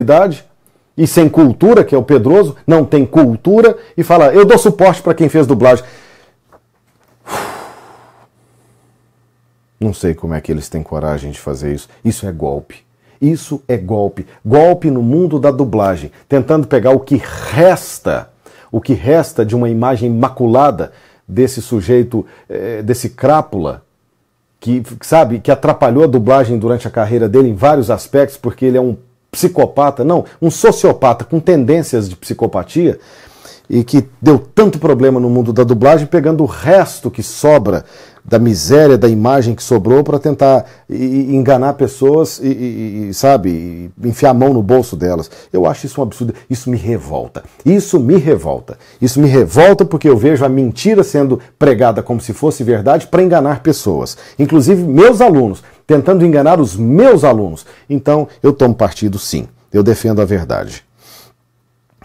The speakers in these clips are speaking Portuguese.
idade e sem cultura, que é o Pedroso, não tem cultura, e fala, eu dou suporte para quem fez dublagem. Não sei como é que eles têm coragem de fazer isso. Isso é golpe. Isso é golpe. Golpe no mundo da dublagem, tentando pegar o que resta, o que resta de uma imagem maculada desse sujeito, eh, desse crápula, que sabe, que atrapalhou a dublagem durante a carreira dele em vários aspectos, porque ele é um psicopata, não, um sociopata com tendências de psicopatia e que deu tanto problema no mundo da dublagem, pegando o resto que sobra da miséria da imagem que sobrou para tentar enganar pessoas e, e, e sabe, enfiar a mão no bolso delas. Eu acho isso um absurdo, isso me revolta. Isso me revolta. Isso me revolta porque eu vejo a mentira sendo pregada como se fosse verdade para enganar pessoas, inclusive meus alunos, tentando enganar os meus alunos. Então, eu tomo partido sim. Eu defendo a verdade.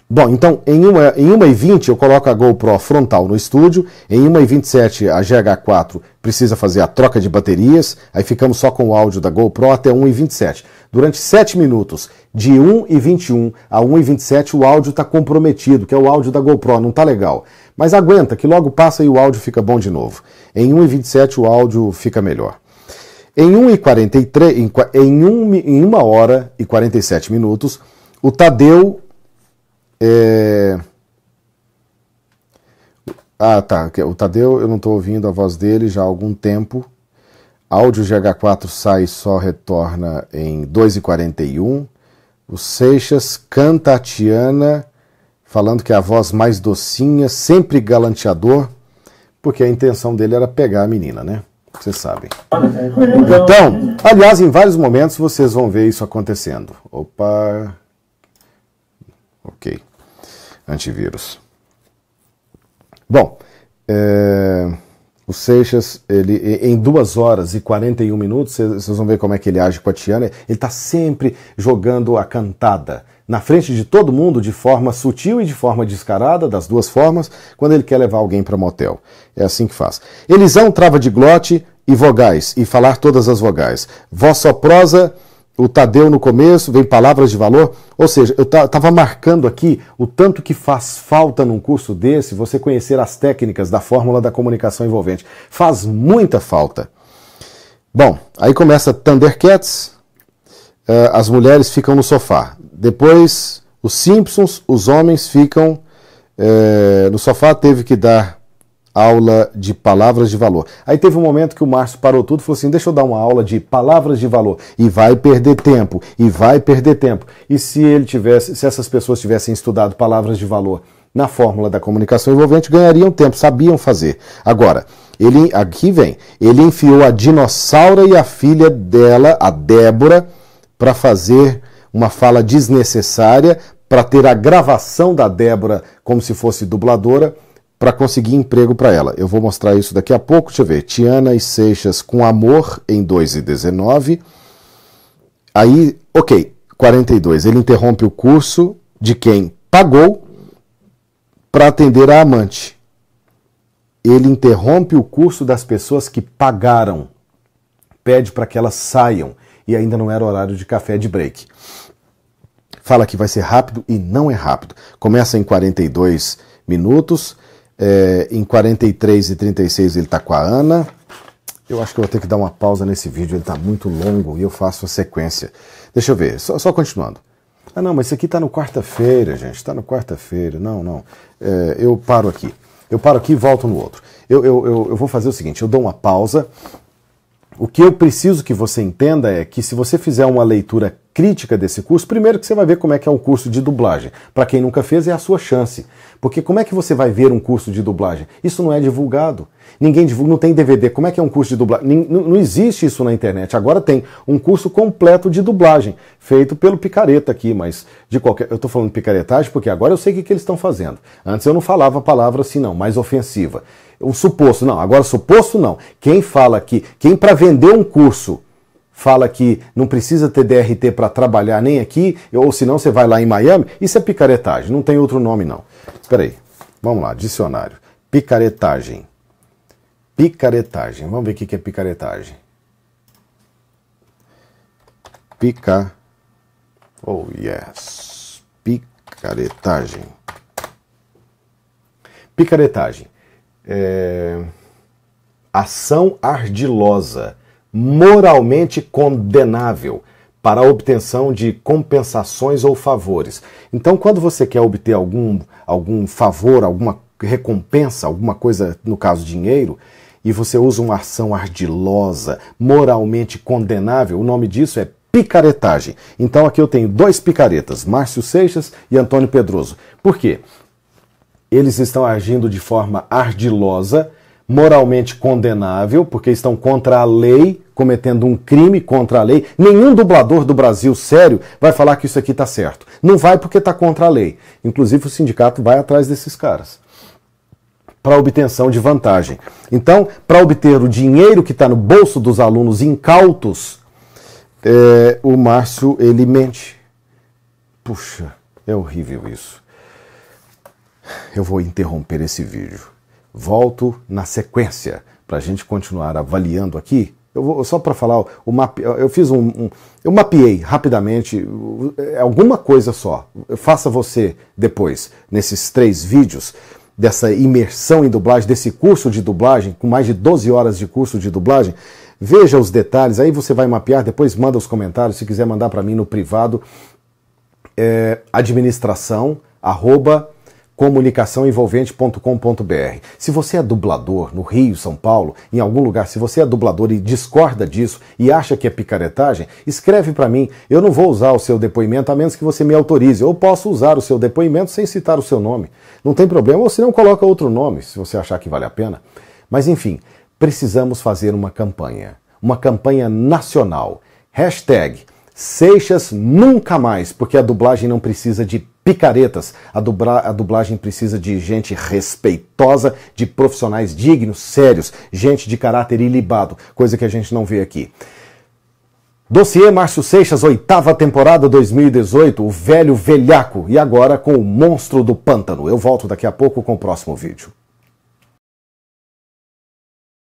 Bom, então em 1h20 em uma e 20, eu coloco a GoPro frontal no estúdio, em 1h27 a GH4 precisa fazer a troca de baterias, aí ficamos só com o áudio da GoPro até 1h27. Durante 7 minutos, de 1h21 a 1h27 o áudio está comprometido, que é o áudio da GoPro, não tá legal. Mas aguenta que logo passa e o áudio fica bom de novo. Em 1h27 o áudio fica melhor. Em 1h43, em, em, 1, em 1 hora e 47 minutos, o Tadeu é... Ah, tá. É o Tadeu, eu não estou ouvindo a voz dele já há algum tempo. Áudio GH4 sai e só retorna em 2h41. O Seixas canta a Tiana, falando que é a voz mais docinha, sempre galanteador, porque a intenção dele era pegar a menina, né? Vocês sabem. Então, aliás, em vários momentos vocês vão ver isso acontecendo. Opa. Ok antivírus. Bom, é, o Seixas, ele, em 2 horas e 41 minutos, vocês vão ver como é que ele age com a Tiana, ele está sempre jogando a cantada na frente de todo mundo de forma sutil e de forma descarada, das duas formas, quando ele quer levar alguém para motel. É assim que faz. Elisão trava de glote e vogais, e falar todas as vogais. Vossa prosa o Tadeu no começo, vem palavras de valor. Ou seja, eu estava marcando aqui o tanto que faz falta num curso desse você conhecer as técnicas da fórmula da comunicação envolvente. Faz muita falta. Bom, aí começa Thundercats, uh, as mulheres ficam no sofá. Depois, os Simpsons, os homens ficam uh, no sofá, teve que dar aula de palavras de valor. Aí teve um momento que o Márcio parou tudo e falou assim: deixa eu dar uma aula de palavras de valor. E vai perder tempo, e vai perder tempo. E se ele tivesse, se essas pessoas tivessem estudado palavras de valor na fórmula da comunicação envolvente, ganhariam tempo, sabiam fazer. Agora, ele aqui vem, ele enfiou a dinossauro e a filha dela, a Débora, para fazer uma fala desnecessária, para ter a gravação da Débora como se fosse dubladora para conseguir emprego para ela. Eu vou mostrar isso daqui a pouco. Deixa eu ver. Tiana e Seixas com amor em 2 e 19. Aí, ok, 42. Ele interrompe o curso de quem pagou para atender a amante. Ele interrompe o curso das pessoas que pagaram. Pede para que elas saiam. E ainda não era horário de café de break. Fala que vai ser rápido e não é rápido. Começa em 42 minutos é, em 43 e 36 ele está com a Ana. Eu acho que eu vou ter que dar uma pausa nesse vídeo, ele está muito longo e eu faço a sequência. Deixa eu ver, só, só continuando. Ah, não, mas isso aqui está no quarta-feira, gente, está no quarta-feira. Não, não. É, eu paro aqui. Eu paro aqui e volto no outro. Eu, eu, eu, eu vou fazer o seguinte: eu dou uma pausa. O que eu preciso que você entenda é que se você fizer uma leitura crítica desse curso, primeiro que você vai ver como é que é um curso de dublagem. Para quem nunca fez, é a sua chance. Porque como é que você vai ver um curso de dublagem? Isso não é divulgado. Ninguém divulga, não tem DVD. Como é que é um curso de dublagem? Não existe isso na internet. Agora tem um curso completo de dublagem, feito pelo Picareta aqui, mas de qualquer. Eu estou falando picaretagem porque agora eu sei o que, que eles estão fazendo. Antes eu não falava a palavra assim, não, mais ofensiva. O suposto, não. Agora, suposto, não. Quem fala que, quem para vender um curso fala que não precisa ter DRT para trabalhar nem aqui, ou senão você vai lá em Miami, isso é picaretagem, não tem outro nome não. Espera aí, vamos lá, dicionário. Picaretagem. Picaretagem, vamos ver o que é picaretagem. Pica. Oh yes. Picaretagem. Picaretagem. É... Ação ardilosa moralmente condenável para a obtenção de compensações ou favores. Então, quando você quer obter algum, algum favor, alguma recompensa, alguma coisa, no caso dinheiro, e você usa uma ação ardilosa, moralmente condenável, o nome disso é picaretagem. Então aqui eu tenho dois picaretas, Márcio Seixas e Antônio Pedroso. Por quê? Eles estão agindo de forma ardilosa, moralmente condenável, porque estão contra a lei cometendo um crime contra a lei. Nenhum dublador do Brasil sério vai falar que isso aqui está certo. Não vai porque está contra a lei. Inclusive, o sindicato vai atrás desses caras para obtenção de vantagem. Então, para obter o dinheiro que está no bolso dos alunos incautos, é, o Márcio ele mente. Puxa, é horrível isso. Eu vou interromper esse vídeo. Volto na sequência para a gente continuar avaliando aqui eu vou, só para falar, o map, eu fiz um, um, Eu mapeei rapidamente é, alguma coisa só. Faça você depois, nesses três vídeos, dessa imersão em dublagem, desse curso de dublagem, com mais de 12 horas de curso de dublagem. Veja os detalhes, aí você vai mapear, depois manda os comentários, se quiser mandar para mim no privado. É, administração, arroba comunicaçãoenvolvente.com.br. Se você é dublador no Rio, São Paulo, em algum lugar, se você é dublador e discorda disso e acha que é picaretagem, escreve para mim. Eu não vou usar o seu depoimento a menos que você me autorize. Eu posso usar o seu depoimento sem citar o seu nome. Não tem problema, ou se não coloca outro nome, se você achar que vale a pena. Mas enfim, precisamos fazer uma campanha, uma campanha nacional. Hashtag Seixas nunca mais, porque a dublagem não precisa de picaretas. A, dubla, a dublagem precisa de gente respeitosa, de profissionais dignos, sérios, gente de caráter ilibado, coisa que a gente não vê aqui. Dossiê Márcio Seixas, oitava temporada 2018, o velho velhaco, e agora com o monstro do pântano. Eu volto daqui a pouco com o próximo vídeo.